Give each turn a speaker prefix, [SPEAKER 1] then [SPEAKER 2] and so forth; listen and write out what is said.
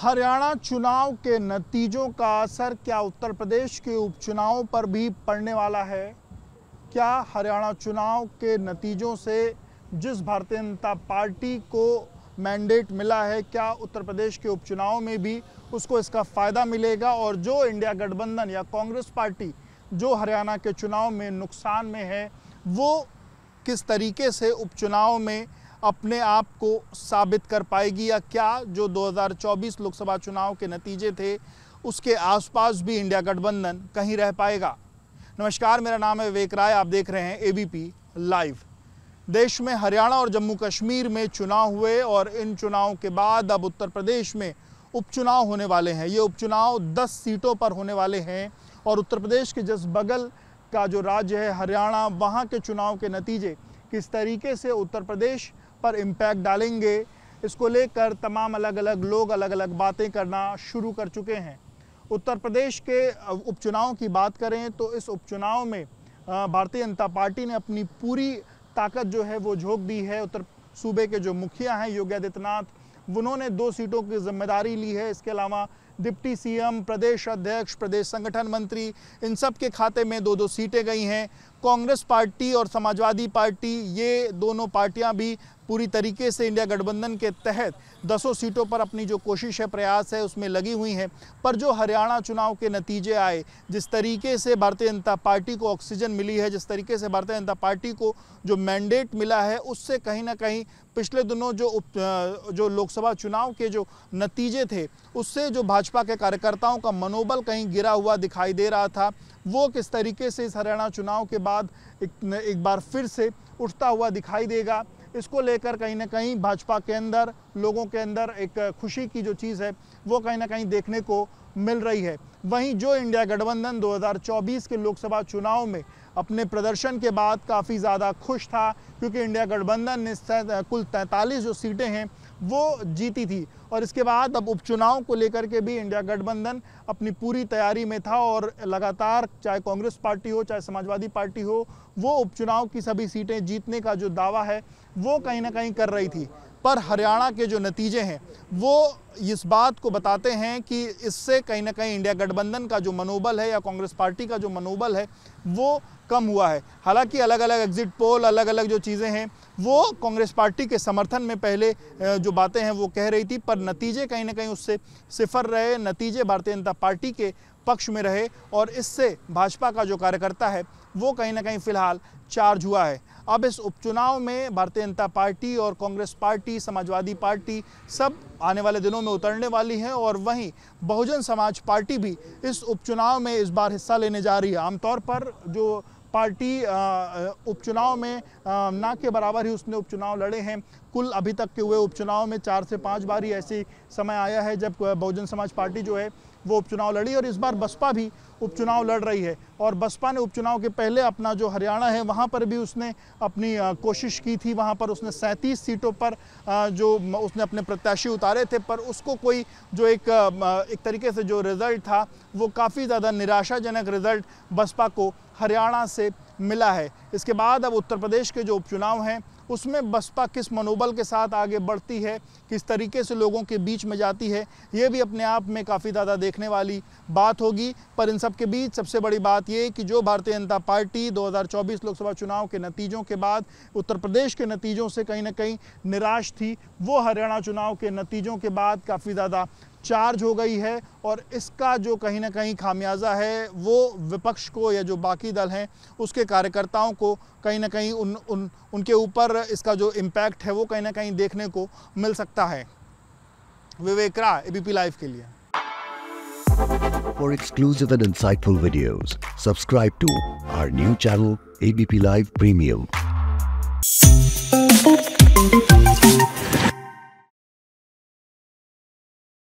[SPEAKER 1] हरियाणा चुनाव के नतीजों का असर क्या उत्तर प्रदेश के उपचुनाव पर भी पड़ने वाला है क्या हरियाणा चुनाव के नतीजों से जिस भारतीय जनता पार्टी को मैंडेट मिला है क्या उत्तर प्रदेश के उपचुनाव में भी उसको इसका फ़ायदा मिलेगा और जो इंडिया गठबंधन या कांग्रेस पार्टी जो हरियाणा के चुनाव में नुकसान में है वो किस तरीके से उपचुनाव में अपने आप को साबित कर पाएगी या क्या जो 2024 लोकसभा चुनाव के नतीजे थे उसके आसपास भी इंडिया गठबंधन कहीं रह पाएगा नमस्कार मेरा नाम है विवेक राय आप देख रहे हैं एबीपी लाइव देश में हरियाणा और जम्मू कश्मीर में चुनाव हुए और इन चुनाव के बाद अब उत्तर प्रदेश में उपचुनाव होने वाले हैं ये उपचुनाव 10 सीटों पर होने वाले हैं और उत्तर प्रदेश के जस बगल का जो राज्य है हरियाणा वहाँ के चुनाव के नतीजे किस तरीके से उत्तर प्रदेश पर इम्पैक्ट डालेंगे इसको लेकर तमाम अलग अलग लोग अलग अलग बातें करना शुरू कर चुके हैं उत्तर प्रदेश के उपचुनाव की बात करें तो इस उपचुनाव में भारतीय जनता पार्टी ने अपनी पूरी ताकत जो है वो झोंक दी है उत्तर सूबे के जो मुखिया हैं योगी आदित्यनाथ उन्होंने दो सीटों की जिम्मेदारी ली है इसके अलावा डिप्टी सीएम प्रदेश अध्यक्ष प्रदेश संगठन मंत्री इन सब के खाते में दो दो सीटें गई हैं कांग्रेस पार्टी और समाजवादी पार्टी ये दोनों पार्टियां भी पूरी तरीके से इंडिया गठबंधन के तहत दसों सीटों पर अपनी जो कोशिश है प्रयास है उसमें लगी हुई हैं पर जो हरियाणा चुनाव के नतीजे आए जिस तरीके से भारतीय जनता पार्टी को ऑक्सीजन मिली है जिस तरीके से भारतीय जनता पार्टी को जो मैंडेट मिला है उससे कहीं ना कहीं पिछले दिनों जो जो लोकसभा चुनाव के जो नतीजे थे उससे जो भाजपा भाजपा के कार्यकर्ताओं का मनोबल कहीं गिरा हुआ दिखाई दे रहा था वो किस तरीके से इस हरियाणा चुनाव के बाद एक, एक बार फिर से उठता हुआ दिखाई देगा इसको लेकर कहीं ना कहीं भाजपा के अंदर लोगों के अंदर एक खुशी की जो चीज़ है वो कहीं ना कहीं देखने को मिल रही है वहीं जो इंडिया गठबंधन 2024 के लोकसभा चुनाव में अपने प्रदर्शन के बाद काफ़ी ज़्यादा खुश था क्योंकि इंडिया गठबंधन ने कुल तैंतालीस जो सीटें हैं वो जीती थी और इसके बाद अब उपचुनाव को लेकर के भी इंडिया गठबंधन अपनी पूरी तैयारी में था और लगातार चाहे कांग्रेस पार्टी हो चाहे समाजवादी पार्टी हो वो उपचुनाव की सभी सीटें जीतने का जो दावा है वो कहीं ना कहीं कर रही थी पर हरियाणा के जो नतीजे हैं वो इस बात को बताते हैं कि इससे कहीं ना कहीं इंडिया गठबंधन का जो मनोबल है या कांग्रेस पार्टी का जो मनोबल है वो कम हुआ है हालांकि अलग अलग एग्जिट पोल अलग अलग जो चीज़ें हैं वो कांग्रेस पार्टी के समर्थन में पहले जो बातें हैं वो कह रही थी पर नतीजे कहीं ना कहीं उससे सिफर रहे नतीजे भारतीय जनता पार्टी के पक्ष में रहे और इससे भाजपा का जो कार्यकर्ता है वो कहीं ना कहीं फिलहाल चार्ज हुआ है अब इस उपचुनाव में भारतीय जनता पार्टी और कांग्रेस पार्टी समाजवादी पार्टी सब आने वाले दिनों में उतरने वाली है और वहीं बहुजन समाज पार्टी भी इस उपचुनाव में इस बार हिस्सा लेने जा रही है आमतौर पर जो पार्टी उपचुनाव में ना के बराबर ही उसने उपचुनाव लड़े हैं कुल अभी तक के हुए उपचुनाव में चार से पाँच बार ही ऐसी समय आया है जब बहुजन समाज पार्टी जो है वो उपचुनाव लड़ी और इस बार बसपा भी उपचुनाव लड़ रही है और बसपा ने उपचुनाव के पहले अपना जो हरियाणा है वहाँ पर भी उसने अपनी कोशिश की थी वहाँ पर उसने सैंतीस सीटों पर जो उसने अपने प्रत्याशी उतारे थे पर उसको कोई जो एक एक तरीके से जो रिज़ल्ट था वो काफ़ी ज़्यादा निराशाजनक रिज़ल्ट बसपा को हरियाणा से मिला है इसके बाद अब उत्तर प्रदेश के जो उपचुनाव हैं उसमें बसपा किस मनोबल के साथ आगे बढ़ती है किस तरीके से लोगों के बीच में जाती है ये भी अपने आप में काफ़ी ज़्यादा देखने वाली बात होगी पर इन सब के बीच सबसे बड़ी बात ये कि जो भारतीय जनता पार्टी 2024 लोकसभा चुनाव के नतीजों के बाद उत्तर प्रदेश के नतीजों से कहीं ना कहीं निराश थी वो हरियाणा चुनाव के नतीजों के बाद काफ़ी ज़्यादा चार्ज हो गई है और इसका जो कहीं ना कहीं खामियाजा है वो विपक्ष को या जो बाकी दल हैं उसके कार्यकर्ताओं को कहीं ना कहीं उन उन उनके ऊपर इसका जो इम्पैक्ट है वो कहीं ना कहीं देखने को मिल सकता है विवेक रा एबीपी लाइव के लिए For exclusive and insightful videos, subscribe to our new channel ABP Live Premium.